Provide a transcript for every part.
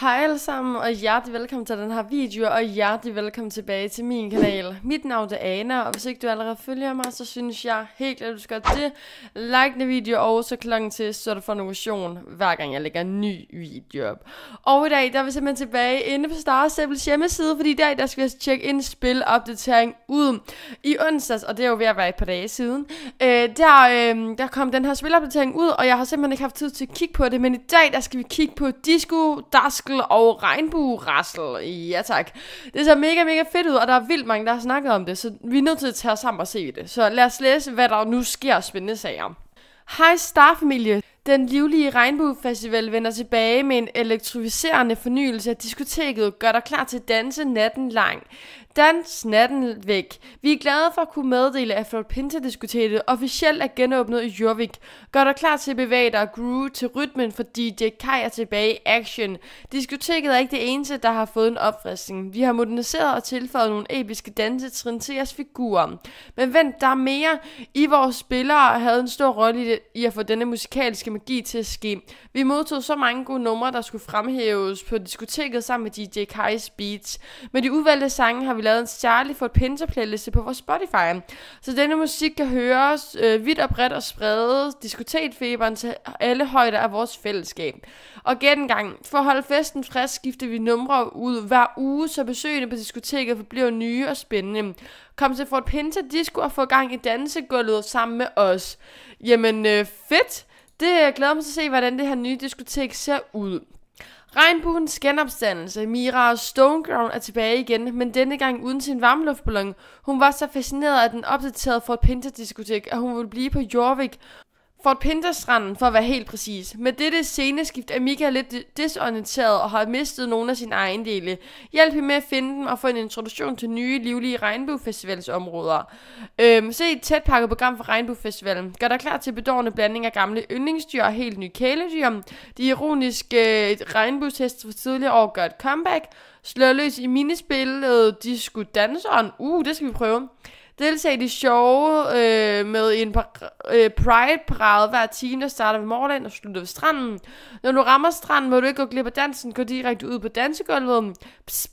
Hej alle sammen, og hjertelig velkommen til den her video, og hjertelig velkommen tilbage til min kanal. Mit navn er Ana, og hvis ikke du allerede følger mig, så synes jeg helt klart, du skal gøre det. Like den video, og så klokken til, så du får notation, hver gang jeg lægger en ny video op. Og i dag, der er vi simpelthen tilbage inde på Star Stables hjemmeside, fordi i dag, der skal vi altså tjekke en spilopdatering ud i onsdags, og det er jo ved at være et par dage siden. Øh, der, øh, der kom den her spilopdatering ud, og jeg har simpelthen ikke haft tid til at kigge på det, men i dag, der skal vi kigge på Disco Dusk muskel og regnbuerassel. Ja tak. Det ser mega, mega fedt ud, og der er vildt mange, der har snakket om det, så vi er nødt til at tage os sammen og se det. Så lad os læse, hvad der nu sker spændende sager. Hej Starfamilie! Den livlige regnbuefestival vender tilbage med en elektrificerende fornyelse af diskoteket. Gør dig klar til at danse natten lang. Dans natten væk. Vi er glade for at kunne meddele, at Flot Pinta-diskoteket officielt er genåbnet i Jorvik. Gør dig klar til at bevæge dig og groove til rytmen, for DJ Kai er tilbage i action. Diskoteket er ikke det eneste, der har fået en opfriskning. Vi har moderniseret og tilføjet nogle episke dansetrin til jeres figurer. Men vent, der er mere. I vores spillere havde en stor rolle i, i at få denne musikalske magi til at ske. Vi modtog så mange gode numre, der skulle fremhæves på diskoteket sammen med DJ Kai's beats. Med de uvalgte sange har vi lavet lavet en særlig for et playliste på vores Spotify. Så denne musik kan høres øh, vidt og bredt og spredes diskotekfeberen til alle højder af vores fællesskab. Og gengang, for at holde festen frisk, skifter vi numre ud hver uge, så besøgende på diskoteket forbliver nye og spændende. Kom til Fort Pinta Disco og få gang i dansegulvet sammen med os. Jamen øh, fedt! Det jeg glæder mig til at se, hvordan det her nye diskotek ser ud. Regnbuens genopstandelse, Mira og Stonegirl er tilbage igen, men denne gang uden sin varmluftballon. Hun var så fascineret af den opdaterede Fort Pinter-diskotek, at hun ville blive på Jorvik, Fort Pinterstranden, for at være helt præcis. Med dette sceneskift er Mika lidt desorienteret og har mistet nogle af sine ejendele. Hjælp hende med at finde dem og få en introduktion til nye, livlige områder. Øhm, se et tæt pakket program for regnbuefestivalen. Gør dig klar til bedårende blanding af gamle yndlingsdyr og helt nye kæledyr. De ironiske øh, regnbuetest fra tidligere år gør et comeback. Slør løs i minispillet, de skulle danse on. Uh, det skal vi prøve deltage i de sjove øh, med en øh, Pride-parade hver time, der starter ved morgenen og slutter ved stranden. Når du rammer stranden, må du ikke gå glip af dansen. Gå direkte ud på dansegulvet.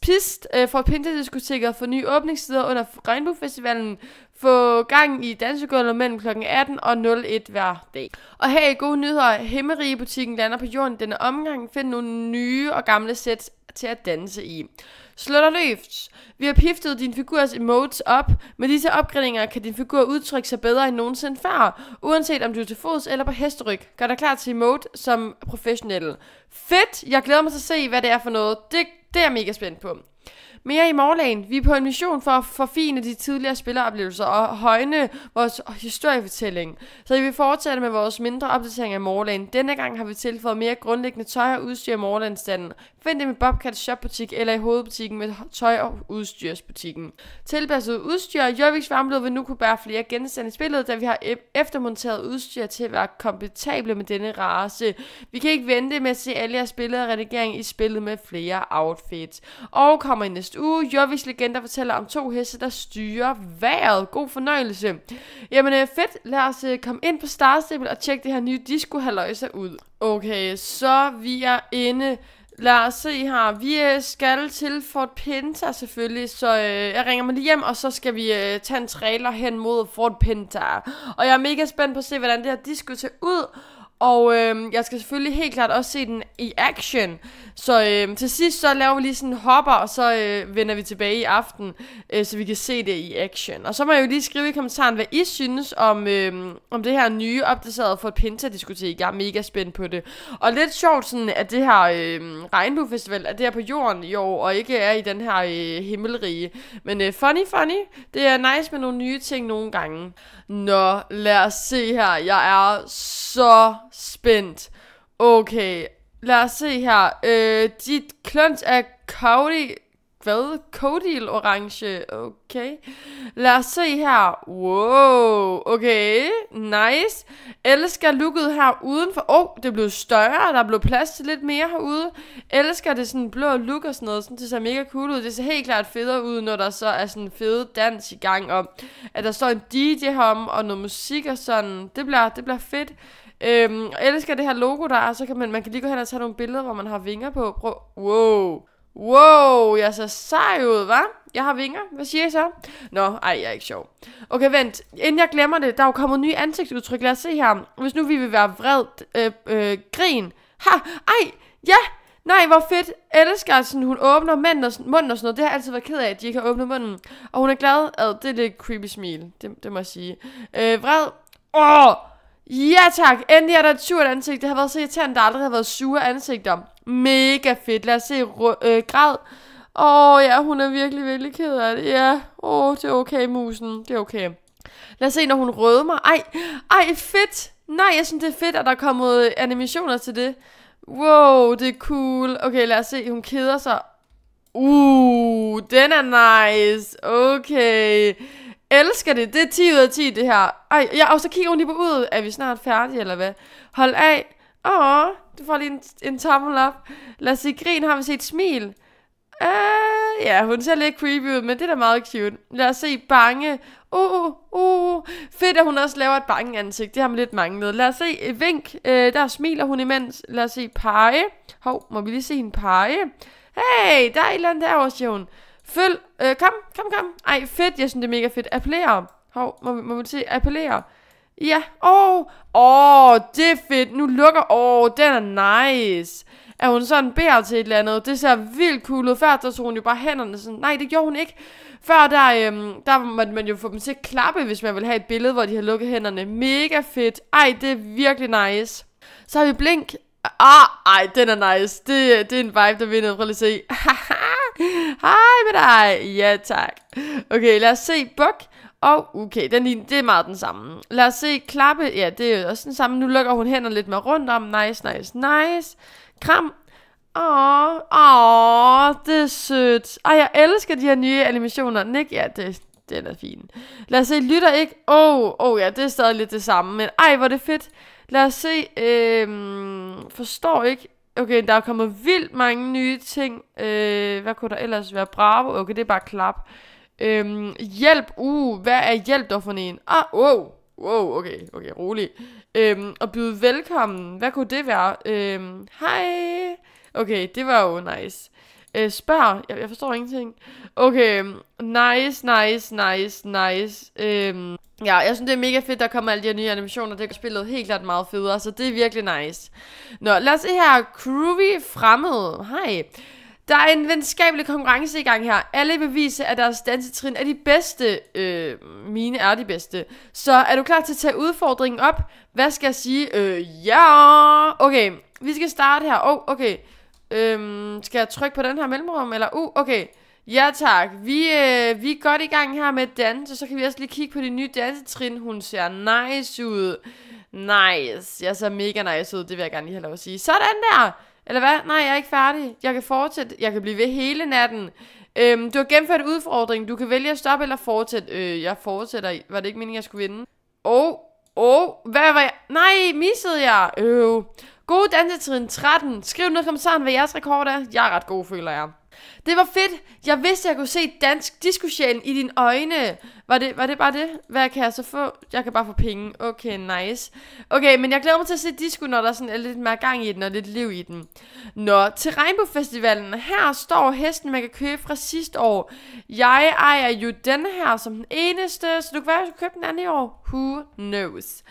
Pist øh, fra og for nye åbningstider under Regnbuefestivalen. Få gang i dansegulvet mellem kl. 18 og 01 hver dag. Og her i gode nyheder, Hemmerige-butikken lander på jorden denne omgang. Find nogle nye og gamle sæt til at danse i. Slå dig løft. Vi har piftet din figurs emotes op. Med disse opgraderinger kan din figur udtrykke sig bedre end nogensinde før, uanset om du er til fods eller på hesteryg. Gør dig klar til emote som professionel. Fedt! Jeg glæder mig til at se, hvad det er for noget. Det, det er jeg mega spændt på. Mere i morgen. Vi er på en mission for at forfine de tidligere spilleroplevelser og højne vores historiefortælling. Så vi vil fortsætte med vores mindre opdatering af morgen. Denne gang har vi tilføjet mere grundlæggende tøj og udstyr i morgenstanden. Find det med Bobcat Shopbutik eller i hovedbutikken med tøj- og udstyrsbutikken. Tilpasset udstyr og Jørviks varmblod vil nu kunne bære flere genstande i spillet, da vi har e- eftermonteret udstyr til at være kompetable med denne race. Vi kan ikke vente med at se alle jeres billeder og redigering i spillet med flere outfits. Og kommer i næste sidste uge. Jovis Legender fortæller om to heste, der styrer vejret. God fornøjelse. Jamen øh, fedt, lad os øh, komme ind på Starstable og tjekke det her nye disco ud. Okay, så vi er inde. Lad os se her. Vi øh, skal til Fort Pinta selvfølgelig, så øh, jeg ringer mig lige hjem, og så skal vi øh, tage en trailer hen mod Fort Pinta. Og jeg er mega spændt på at se, hvordan det her disco ser ud. Og øh, jeg skal selvfølgelig helt klart også se den i action. Så øh, til sidst så laver vi lige sådan en hopper, og så øh, vender vi tilbage i aften, øh, så vi kan se det i action. Og så må jeg jo lige skrive i kommentaren, hvad I synes om, øh, om det her nye opdaterede for Pinta diskotek. Jeg er mega spændt på det. Og lidt sjovt sådan, at det her øh, regnbuefestival, at det er på jorden i år, og ikke er i den her øh, himmelrige. Men øh, funny, funny. Det er nice med nogle nye ting nogle gange. Nå, lad os se her. Jeg er så spændt. Okay, lad os se her. Øh, dit klunt er Cody... Hvad? Cody orange. Okay. Lad os se her. Wow. Okay. Nice. Elsker looket her udenfor. Åh, oh, det blev større. Der blev plads til lidt mere herude. Elsker det sådan blå look og sådan noget. Sådan, det ser mega cool ud. Det ser helt klart federe ud, når der så er sådan fed dans i gang om. At der står en DJ herom og noget musik og sådan. Det bliver, det bliver fedt. Øhm, og jeg elsker det her logo, der er, så kan man, man kan lige gå hen og tage nogle billeder, hvor man har vinger på. Prøv, wow. Wow, jeg ser sej ud, hva'? Jeg har vinger. Hvad siger I så? Nå, ej, jeg er ikke sjov. Okay, vent. Inden jeg glemmer det, der er jo kommet nye ansigtsudtryk. Lad os se her. Hvis nu vi vil være vred, øh, øh, grin. Ha, ej, ja, nej, hvor fedt. Elsker, sådan, hun åbner mænd og, munden og sådan noget. Det har jeg altid været ked af, at de ikke har åbnet munden. Og hun er glad. Ad, det er lidt creepy smil. Det, det må jeg sige. Øh, vred. Åh, Ja tak, endelig er der et surt ansigt. Det har været så irriterende, der aldrig har været sure ansigter. Mega fedt, lad os se øh, græd. Åh oh, ja, hun er virkelig, virkelig ked af det. Ja, åh, oh, det er okay, musen. Det er okay. Lad os se, når hun rødmer. Ej, ej, fedt. Nej, jeg synes, det er fedt, at der er kommet øh, animationer til det. Wow, det er cool. Okay, lad os se, hun keder sig. Uh, den er nice. Okay elsker det. Det er 10 ud af 10, det her. Ej, ja, og så kigger hun lige på ud. Er vi snart færdige, eller hvad? Hold af. Åh, du får lige en, en tommel op. Lad os se, grin har vi set smil. Uh, ja, hun ser lidt creepy ud, men det er da meget cute. Lad os se bange. Uh, uh, uh. uh. Fedt, at hun også laver et bange ansigt. Det har man lidt manglet. Lad os se øh, vink. Uh, der smiler hun imens. Lad os se pege. Hov, må vi lige se en pege? Hey, der er et eller andet derovre, siger hun. Følg, øh, kom, kom, kom. Ej, fedt, jeg synes, det er mega fedt. Appellere. Hov, må, må vi se, appellere. Ja, åh, oh, åh, oh, det er fedt. Nu lukker, åh, oh, den er nice. Er hun sådan bærer til et eller andet, det ser vildt cool ud. Før der tog hun jo bare hænderne sådan, nej, det gjorde hun ikke. Før der, øhm, der måtte man jo få dem til at klappe, hvis man vil have et billede, hvor de har lukket hænderne. Mega fedt. Ej, det er virkelig nice. Så har vi blink. Ah, ej, den er nice. Det, det er en vibe, der vinder. Prøv lige at se. Haha. Hej med dig. Ja, tak. Okay, lad os se Buk. Og okay, den, ligner, det er meget den samme. Lad os se Klappe. Ja, det er også den samme. Nu lukker hun hænderne lidt mere rundt om. Nice, nice, nice. Kram. Åh, åh, det er sødt. Ej, jeg elsker de her nye animationer. Nick, ja, det, den er fin. Lad os se, lytter ikke. Åh, oh, oh ja, det er stadig lidt det samme, men ej, hvor er det fedt. Lad os se, øhm, forstår ikke. Okay, der er kommet vildt mange nye ting. Øh, hvad kunne der ellers være? Bravo. Okay, det er bare klap. Øhm, hjælp. Uh, hvad er hjælp dog for en? Ah, wow. Wow, okay, okay, rolig. Øhm, og byde velkommen. Hvad kunne det være? Øhm, hej. Okay, det var jo nice. Øh, spørg. Jeg, jeg forstår ingenting. Okay, øhm, nice, nice, nice, nice. Øhm, Ja, jeg synes, det er mega fedt, der kommer alle de her nye animationer. Det kan spillet helt klart meget federe, så det er virkelig nice. Nå, lad os se her. Groovy Fremmed. Hej. Der er en venskabelig konkurrence i gang her. Alle vil vise, at deres dansetrin er de bedste. Øh, mine er de bedste. Så er du klar til at tage udfordringen op? Hvad skal jeg sige? Øh, ja! Okay, vi skal starte her. Åh, oh, okay. Øhm, skal jeg trykke på den her mellemrum? Eller, uh, okay. Ja tak, vi, øh, vi er godt i gang her med dans, så kan vi også lige kigge på de nye dansetrin. Hun ser nice ud. Nice, jeg ser mega nice ud, det vil jeg gerne lige have lov at sige. Sådan der! Eller hvad? Nej, jeg er ikke færdig. Jeg kan fortsætte. Jeg kan blive ved hele natten. Øhm, du har gennemført udfordringen. Du kan vælge at stoppe eller fortsætte. Øh, jeg fortsætter. Var det ikke meningen, jeg skulle vinde? Åh, oh, åh, oh, hvad var jeg? Nej, missede jeg. Øh. God dansetrin 13. Skriv ned i kommentaren, hvad jeres rekord er. Jeg er ret god, føler jeg. Det var fedt. Jeg vidste, jeg kunne se dansk diskussion i dine øjne. Var det, var det bare det? Hvad kan jeg så få? Jeg kan bare få penge. Okay, nice. Okay, men jeg glæder mig til at se disco, når der sådan er lidt mere gang i den og lidt liv i den. Nå, til Regnbuefestivalen. Her står hesten, man kan købe fra sidste år. Jeg ejer jo den her som den eneste, så du kan være, at jeg købe den anden i år. Who knows?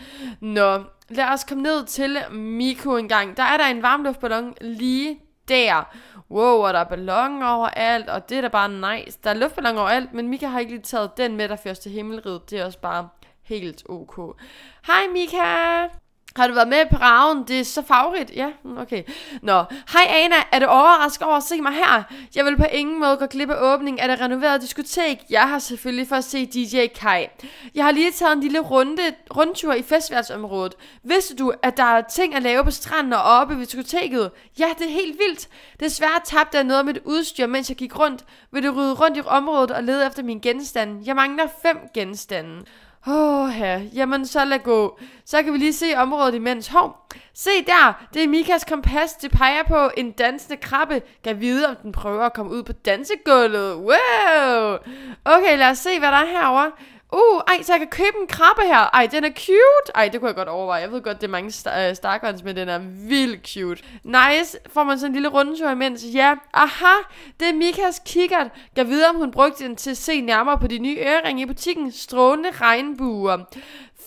Nå, lad os komme ned til Miko en gang. Der er der en varmluftballon lige der. Wow, og der er ballon overalt, og det er da bare nice. Der er luftballon overalt, men Mika har ikke lige taget den med, der først til himmelriget. Det er også bare helt ok. Hej Mika! Har du været med på raven? Det er så favorit. Ja, mm, okay. Nå. Hej Ana, er du overrasket over at se mig her? Jeg vil på ingen måde gå glip af åbningen af det renoverede diskotek. Jeg har selvfølgelig for at se DJ Kai. Jeg har lige taget en lille runde, rundtur i festværdsområdet. Vidste du, at der er ting at lave på stranden og oppe ved diskoteket? Ja, det er helt vildt. Desværre tabte jeg noget af mit udstyr, mens jeg gik rundt. Vil du rydde rundt i området og lede efter mine genstande? Jeg mangler fem genstande. Åh oh, ja, jamen så lad gå. Så kan vi lige se området imens. Hov, se der, det er Mikas kompas. Det peger på en dansende krabbe. Kan vide, om den prøver at komme ud på dansegulvet. Wow! Okay, lad os se, hvad der er herovre uh, ej, så jeg kan købe en krabbe her. Ej, den er cute. Ej, det kunne jeg godt overveje. Jeg ved godt, det er mange st- uh, øh, men den er vildt cute. Nice. Får man sådan en lille rundtur imens? Ja. Aha, det er Mikas kikkert. Gav videre, om hun brugte den til at se nærmere på de nye øreringe i butikken. Strålende regnbuer.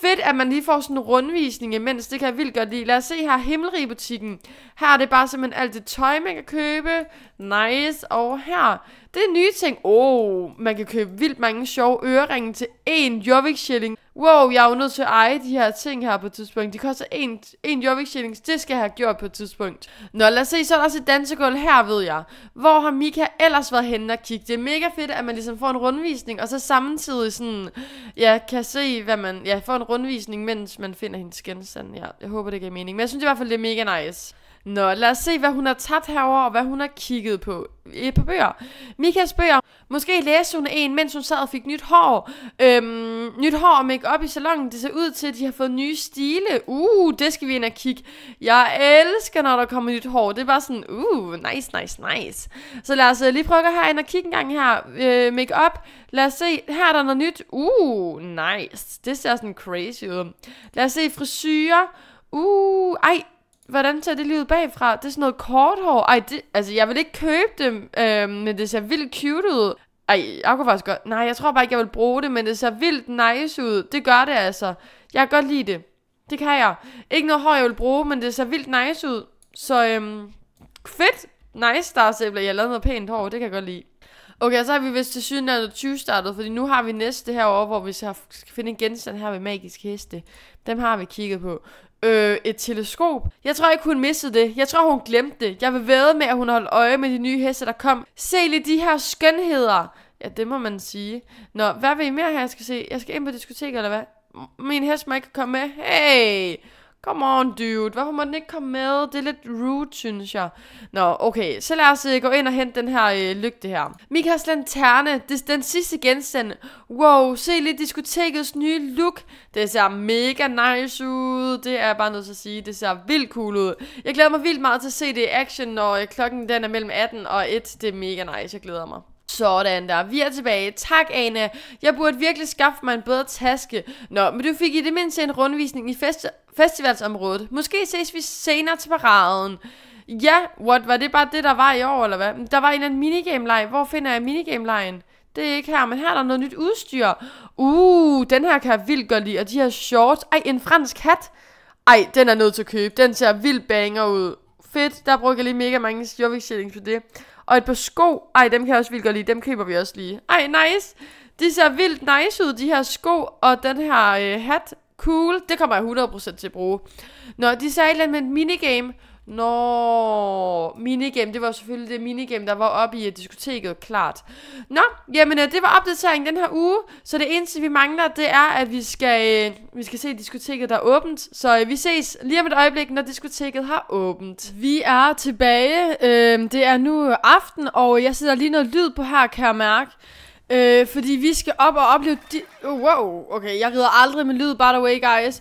Fedt, at man lige får sådan en rundvisning imens. Det kan jeg vildt godt lide. Lad os se her, Himmelrig-butikken. Her er det bare simpelthen alt det tøj, man kan købe. Nice. Og her, det er nye ting. Oh, man kan købe vildt mange sjove øreringe til én jovik shilling. Wow, jeg er jo nødt til at eje de her ting her på et tidspunkt. De koster en, en jovik shilling. Det skal jeg have gjort på et tidspunkt. Nå, lad os se, så er der også et dansegulv her, ved jeg. Hvor har Mika ellers været henne og kigge? Det er mega fedt, at man ligesom får en rundvisning, og så samtidig sådan, ja, kan se, hvad man, ja, får en rundvisning, mens man finder hendes genstand. Ja, jeg håber, det giver mening. Men jeg synes i hvert fald, det er mega nice. Nå, lad os se, hvad hun har tabt herover og hvad hun har kigget på E, på bøger. Mikas bøger. Måske læste hun en, mens hun sad og fik nyt hår. Øhm, nyt hår og make op i salongen. Det ser ud til, at de har fået nye stile. Uh, det skal vi ind og kigge. Jeg elsker, når der kommer nyt hår. Det er bare sådan, uh, nice, nice, nice. Så lad os øh, lige prøve at gå herind og kigge en gang her. Øh, make up. Lad os se, her er der noget nyt. Uh, nice. Det ser sådan crazy ud. Lad os se frisyrer. Uh, ej, hvordan ser det ud bagfra? Det er sådan noget kort hår. Ej, det, altså, jeg vil ikke købe dem, øh, men det ser vildt cute ud. Ej, jeg kunne faktisk godt... Nej, jeg tror bare ikke, jeg vil bruge det, men det ser vildt nice ud. Det gør det altså. Jeg kan godt lide det. Det kan jeg. Ikke noget hår, jeg vil bruge, men det ser vildt nice ud. Så øhm, fedt. Nice der er Jeg har lavet noget pænt hår, det kan jeg godt lide. Okay, så har vi vist til 20 startet, fordi nu har vi næste herovre, hvor vi skal finde en genstand her ved magiske heste. Dem har vi kigget på øh, et teleskop. Jeg tror ikke, hun missede det. Jeg tror, hun glemte det. Jeg vil væde med, at hun holdt øje med de nye heste, der kom. Se lige de her skønheder. Ja, det må man sige. Nå, hvad vil I mere her, jeg skal se? Jeg skal ind på diskoteket, eller hvad? Min hest må ikke komme med. Hey! Come on, dude. Hvorfor må den ikke komme med? Det er lidt rude, synes jeg. Nå, okay. Så lad os øh, gå ind og hente den her øh, lygte her. Mikas lanterne. Det er den sidste genstand. Wow, se lige diskotekets nye look. Det ser mega nice ud. Det er jeg bare nødt til at sige. Det ser vildt cool ud. Jeg glæder mig vildt meget til at se det i action, når øh, klokken den er mellem 18 og 1. Det er mega nice. Jeg glæder mig. Sådan der, vi er tilbage. Tak, Ana. Jeg burde virkelig skaffe mig en bedre taske. Nå, men du fik i det mindste en rundvisning i fest festivalsområdet. Måske ses vi senere til paraden. Ja, what, var det bare det, der var i år, eller hvad? Der var en eller anden minigame-leg. Hvor finder jeg minigame-legen? Det er ikke her, men her er der noget nyt udstyr. Uh, den her kan jeg vildt godt lide, og de her shorts. Ej, en fransk hat. Ej, den er nødt til at købe. Den ser vildt banger ud. Fedt, der bruger jeg lige mega mange jovik for det. Og et par sko. Ej, dem kan jeg også vildt godt lide. Dem køber vi også lige. Ej, nice. De ser vildt nice ud, de her sko. Og den her øh, hat Cool, det kommer jeg 100% til at bruge. Nå, de sagde lidt med et minigame. Nå, minigame, det var selvfølgelig det minigame, der var oppe i diskoteket, klart. Nå, jamen øh, det var opdateringen den her uge, så det eneste vi mangler, det er, at vi skal, øh, vi skal se diskoteket, der er åbent. Så øh, vi ses lige om et øjeblik, når diskoteket har åbent. Vi er tilbage, øh, det er nu aften, og jeg sidder lige noget lyd på her, kan jeg mærke. Øh, fordi vi skal op og opleve... de... oh, wow, okay, jeg rider aldrig med lyd, by the way, guys.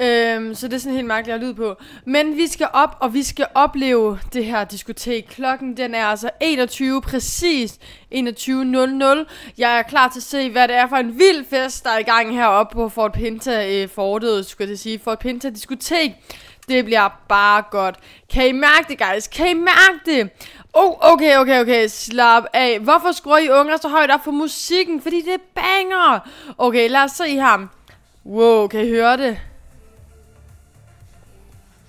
Øh, så det er sådan helt mærkeligt at lyd på. Men vi skal op, og vi skal opleve det her diskotek. Klokken den er altså 21, præcis 21.00. Jeg er klar til at se, hvad det er for en vild fest, der er i gang heroppe på Fort Pinta øh, Fortet, skulle jeg sige. Fort Pinta Diskotek. Det bliver bare godt. Kan I mærke det, guys? Kan I mærke det? Oh, okay, okay, okay, slap af. Hvorfor skruer I unger så højt op for musikken? Fordi det banger. Okay, lad os se ham. Wow, kan I høre det?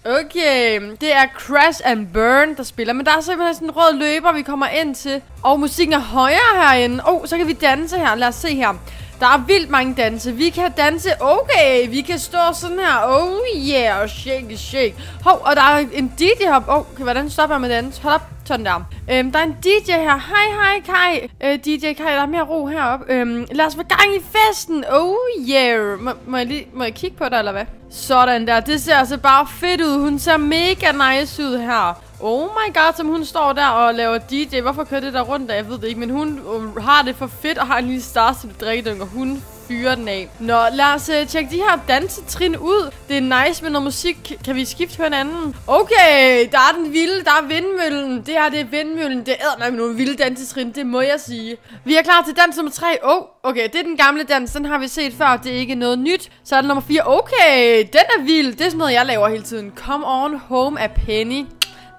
Okay, det er Crash and Burn, der spiller. Men der er simpelthen sådan en rød løber, vi kommer ind til. Og musikken er højere herinde. Oh, så kan vi danse her. Lad os se her. Der er vildt mange danse. Vi kan danse okay. Vi kan stå sådan her. Oh yeah. Og shake, shake. Hov, og der er en DJ hop. Oh, okay, hvordan stopper jeg med dans? Hold op. Sådan der. Øhm, der er en DJ her. Hej, hej, Kai. Øh, DJ Kai, der er mere ro heroppe. Øhm, lad os få gang i festen. Oh yeah. Må, må, jeg lige, må jeg kigge på dig, eller hvad? Sådan der. Det ser altså bare fedt ud. Hun ser mega nice ud her. Oh my god, som hun står der og laver DJ. Hvorfor kører det der rundt der? Jeg ved det ikke, men hun øh, har det for fedt og har en lille til det og hun fyrer den af. Nå, lad os uh, tjekke de her dansetrin ud. Det er nice med noget musik. Kan vi skifte hinanden? Okay, der er den vilde, der er vindmøllen. Det her, det er vindmøllen. Det er med nogle vilde dansetrin, det må jeg sige. Vi er klar til dans nummer 3. Oh, okay, det er den gamle dans. Den har vi set før, det er ikke noget nyt. Så er det nummer 4. Okay, den er vild. Det er sådan noget, jeg laver hele tiden. Come on home af Penny.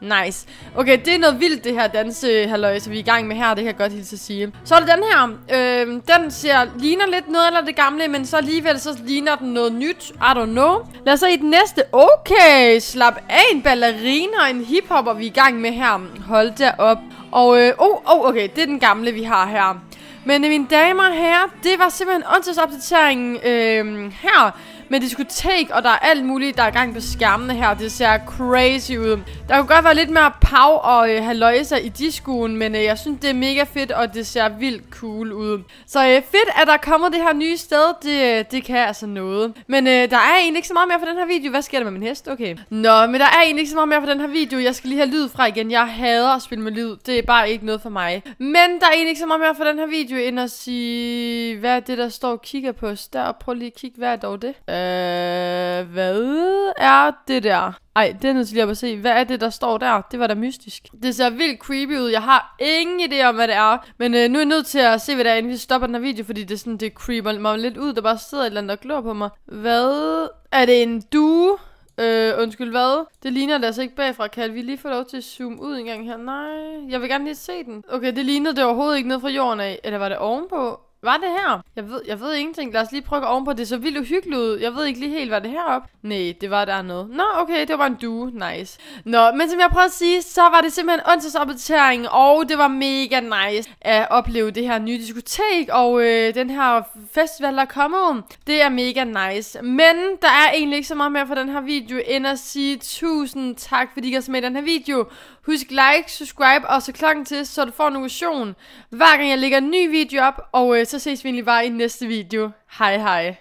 Nice. Okay, det er noget vildt, det her dansehalløj, så vi er i gang med her, det kan jeg godt hilse at sige. Så er det den her. Øh, den ser, ligner lidt noget af det gamle, men så alligevel så ligner den noget nyt. I don't know. Lad os så i den næste. Okay, slap af en ballerina og en hiphopper, vi er i gang med her. Hold der op. Og øh, oh, oh, okay, det er den gamle, vi har her. Men øh, mine damer og herrer, det var simpelthen åndsdagsopdateringen øh, her med diskotek, og der er alt muligt, der er gang på skærmene her, og det ser crazy ud. Der kunne godt være lidt mere pav og øh, haløjser i diskoen, men øh, jeg synes, det er mega fedt, og det ser vildt cool ud. Så øh, fedt, at der kommer det her nye sted, det, øh, det kan altså noget. Men øh, der er egentlig ikke så meget mere for den her video. Hvad sker der med min hest? Okay. Nå, men der er egentlig ikke så meget mere for den her video. Jeg skal lige have lyd fra igen. Jeg hader at spille med lyd. Det er bare ikke noget for mig. Men der er egentlig ikke så meget mere for den her video, end at sige, hvad er det, der står og kigger på os Og Prøv lige at kigge, hvad er dog det? Øh, hvad er det der? Ej, det er nødt til lige at se. Hvad er det, der står der? Det var da mystisk. Det ser vildt creepy ud. Jeg har ingen idé om, hvad det er. Men øh, nu er jeg nødt til at se, hvad der er, inden vi stopper den her video, fordi det, er sådan, det creeper mig lidt ud. Der bare sidder et eller andet og glor på mig. Hvad? Er det en due? Øh, undskyld, hvad? Det ligner det altså ikke bagfra. Kan vi lige få lov til at zoome ud en gang her? Nej, jeg vil gerne lige se den. Okay, det lignede det overhovedet ikke ned fra jorden af. Eller var det ovenpå? Var det her? Jeg ved, jeg ved ingenting. Lad os lige prøve ovenpå. Det så vildt uhyggeligt ud. Jeg ved ikke lige helt, hvad det op. Nej, det var der noget. Nå, okay, det var bare en due. Nice. Nå, men som jeg prøvede at sige, så var det simpelthen onsdagsopdatering, og det var mega nice at opleve det her nye diskotek, og øh, den her festival, der er kommet. Det er mega nice. Men der er egentlig ikke så meget mere for den her video, end at sige tusind tak, fordi I har med den her video. Husk like, subscribe og så klokken til, så du får notation, hver gang jeg lægger en ny video op. Og øh, så ses vi egentlig bare i næste video. Hej hej.